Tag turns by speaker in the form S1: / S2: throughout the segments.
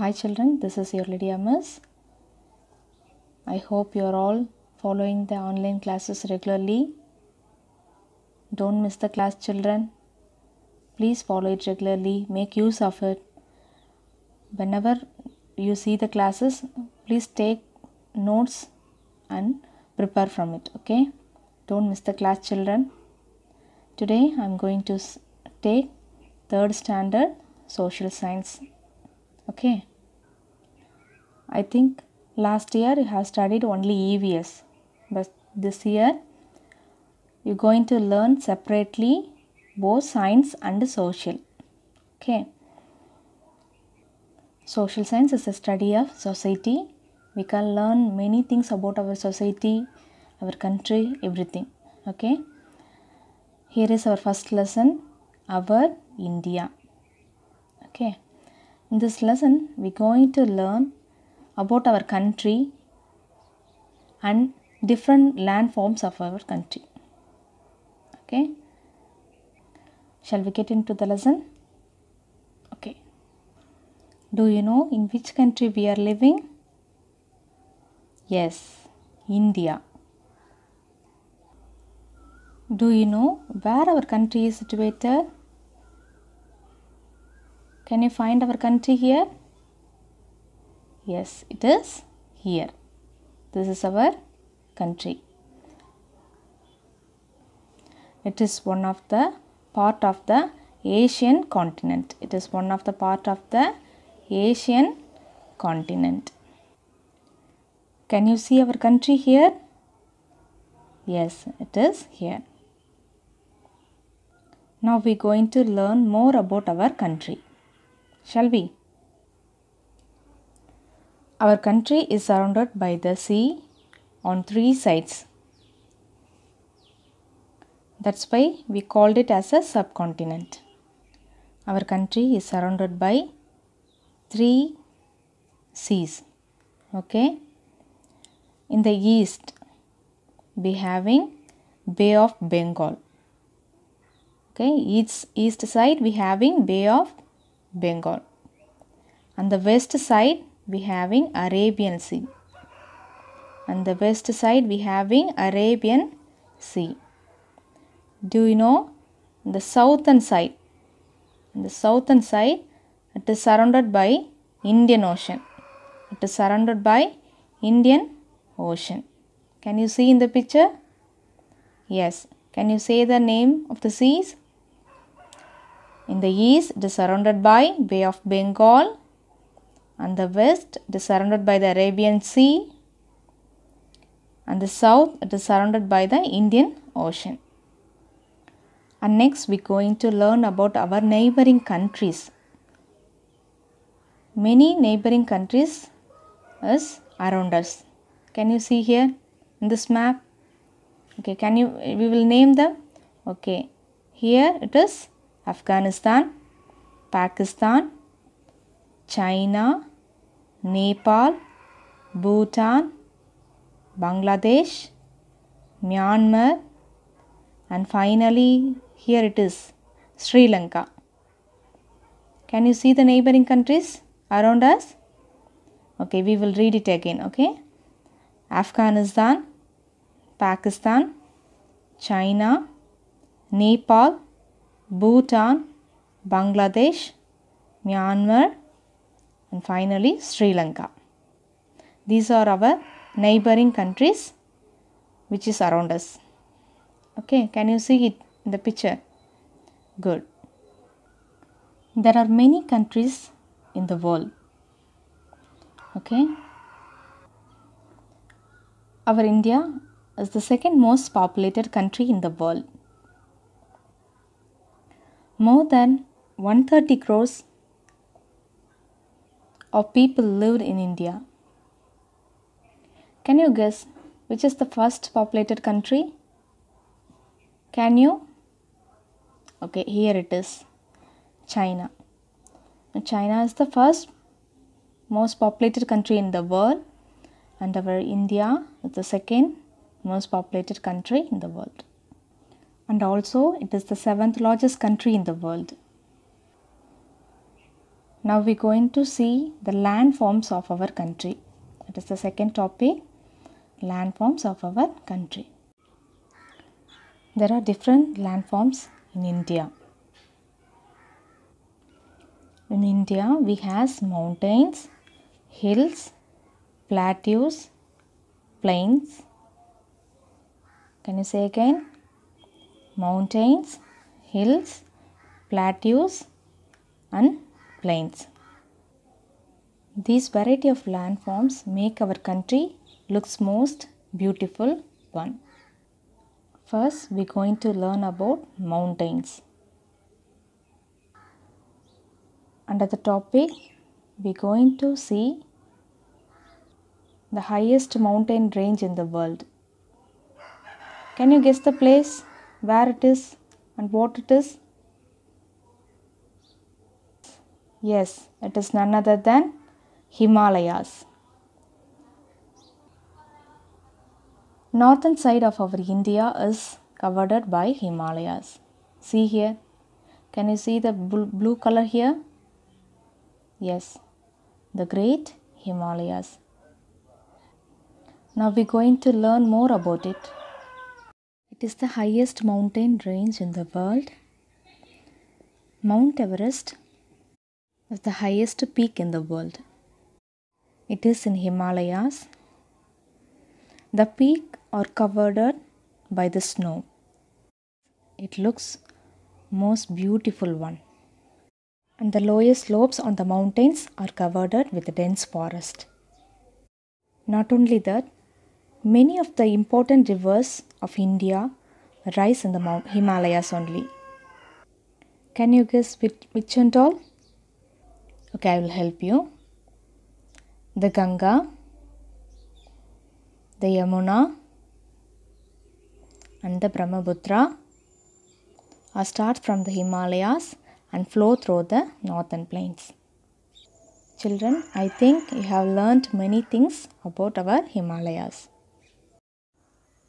S1: Hi children, this is your Lydia Miss. I hope you are all following the online classes regularly. Don't miss the class children. Please follow it regularly, make use of it. Whenever you see the classes, please take notes and prepare from it, okay? Don't miss the class children. Today I am going to take third standard social science okay I think last year you have studied only EVS but this year you're going to learn separately both science and social okay social science is a study of society we can learn many things about our society our country everything okay here is our first lesson our India okay in this lesson, we're going to learn about our country and different landforms of our country. Okay. Shall we get into the lesson? Okay. Do you know in which country we are living? Yes, India. Do you know where our country is situated? Can you find our country here? Yes, it is here. This is our country. It is one of the part of the Asian continent. It is one of the part of the Asian continent. Can you see our country here? Yes, it is here. Now we are going to learn more about our country. Shall we? Our country is surrounded by the sea on three sides. That's why we called it as a subcontinent. Our country is surrounded by three seas. Okay. In the east, we having Bay of Bengal. Okay, east east side we having Bay of Bengal. On the west side, we having Arabian Sea. On the west side, we having Arabian Sea. Do you know? The southern side. The southern side, it is surrounded by Indian Ocean. It is surrounded by Indian Ocean. Can you see in the picture? Yes. Can you say the name of the seas? In the east, it is surrounded by Bay of Bengal. And the west, it is surrounded by the Arabian Sea. And the south, it is surrounded by the Indian Ocean. And next, we're going to learn about our neighboring countries. Many neighboring countries is around us. Can you see here in this map? Okay, can you, we will name them. Okay, here it is Afghanistan, Pakistan, China, Nepal, Bhutan, Bangladesh, Myanmar, and finally, here it is Sri Lanka. Can you see the neighboring countries around us? Okay, we will read it again. Okay, Afghanistan, Pakistan, China, Nepal, Bhutan, Bangladesh, Myanmar, and finally Sri Lanka. These are our neighboring countries which is around us. Okay, can you see it in the picture? Good. There are many countries in the world. Okay. Our India is the second most populated country in the world. More than 130 crores of people lived in India. Can you guess which is the first populated country? Can you? Okay, here it is China. China is the first most populated country in the world, and our India is the second most populated country in the world and also it is the seventh largest country in the world. Now we are going to see the landforms of our country. That is the second topic, landforms of our country. There are different landforms in India. In India, we have mountains, hills, plateaus, plains. Can you say again? mountains, hills, plateaus and plains. These variety of landforms make our country looks most beautiful one. First, we're going to learn about mountains. Under the topic, we're going to see the highest mountain range in the world. Can you guess the place? where it is and what it is? Yes, it is none other than Himalayas. Northern side of our India is covered by Himalayas. See here. Can you see the blue color here? Yes, the great Himalayas. Now we're going to learn more about it. It is the highest mountain range in the world. Mount Everest is the highest peak in the world. It is in Himalayas. The peak are covered by the snow. It looks most beautiful one. And the lower slopes on the mountains are covered with dense forest. Not only that, Many of the important rivers of India rise in the Mount Himalayas only. Can you guess which, which and all? Okay, I will help you. The Ganga, the Yamuna, and the Brahmaputra are uh, start from the Himalayas and flow through the northern plains. Children, I think you have learned many things about our Himalayas.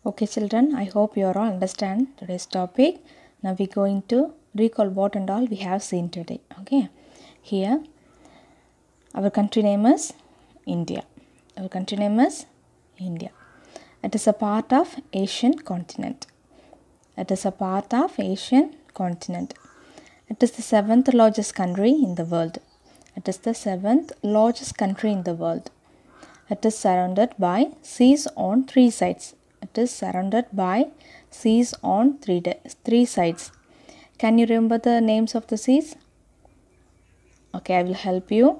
S1: Okay children, I hope you are all understand today's topic. Now we going to recall what and all we have seen today. Okay, here our country name is India. Our country name is India. It is a part of Asian continent. It is a part of Asian continent. It is the seventh largest country in the world. It is the seventh largest country in the world. It is surrounded by seas on three sides it is surrounded by seas on three, three sides. Can you remember the names of the seas? Okay, I will help you.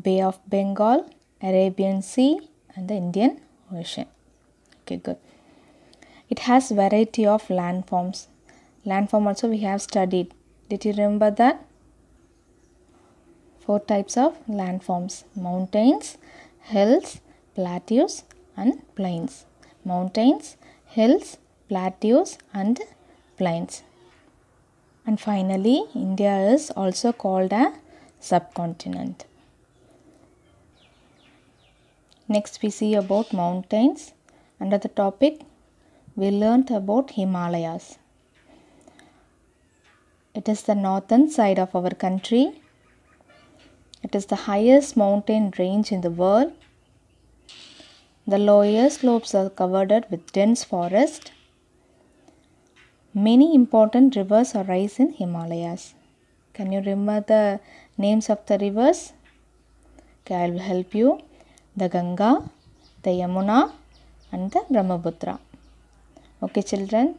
S1: Bay of Bengal, Arabian Sea and the Indian Ocean. Okay, good. It has variety of landforms. Landform also we have studied. Did you remember that? Four types of landforms. Mountains, hills, plateaus and plains. Mountains, hills, plateaus and plains. And finally, India is also called a subcontinent. Next we see about mountains. Under the topic, we learnt about Himalayas. It is the northern side of our country it is the highest mountain range in the world. The lower slopes are covered with dense forest. Many important rivers arise in Himalayas. Can you remember the names of the rivers? Okay, I will help you. The Ganga, the Yamuna and the Brahmaputra. Okay children,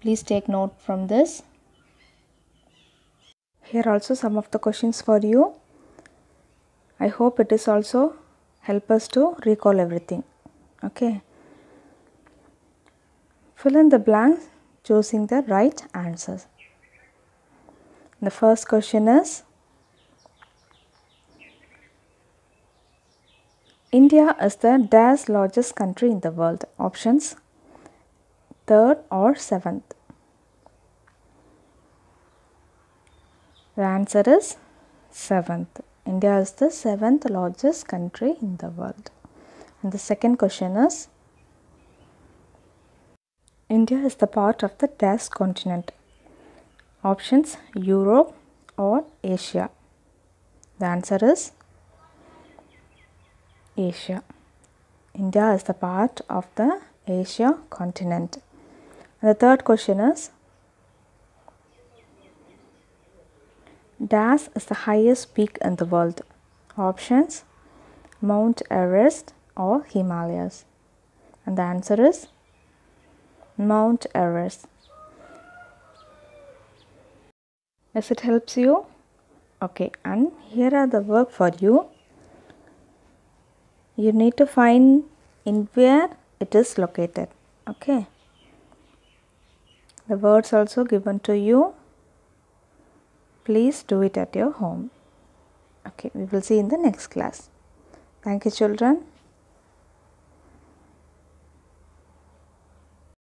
S1: please take note from this here also some of the questions for you. I hope it is also help us to recall everything. Okay. Fill in the blanks choosing the right answers. The first question is India is the largest country in the world. Options third or seventh. The answer is 7th. India is the 7th largest country in the world. And the second question is India is the part of the dash continent. Options Europe or Asia. The answer is Asia. India is the part of the Asia continent. And the third question is Das is the highest peak in the world. Options Mount Everest or Himalayas. And the answer is Mount Everest. Yes, it helps you? Okay, and here are the work for you. You need to find in where it is located. Okay. The words also given to you Please do it at your home. Okay, we will see in the next class. Thank you children.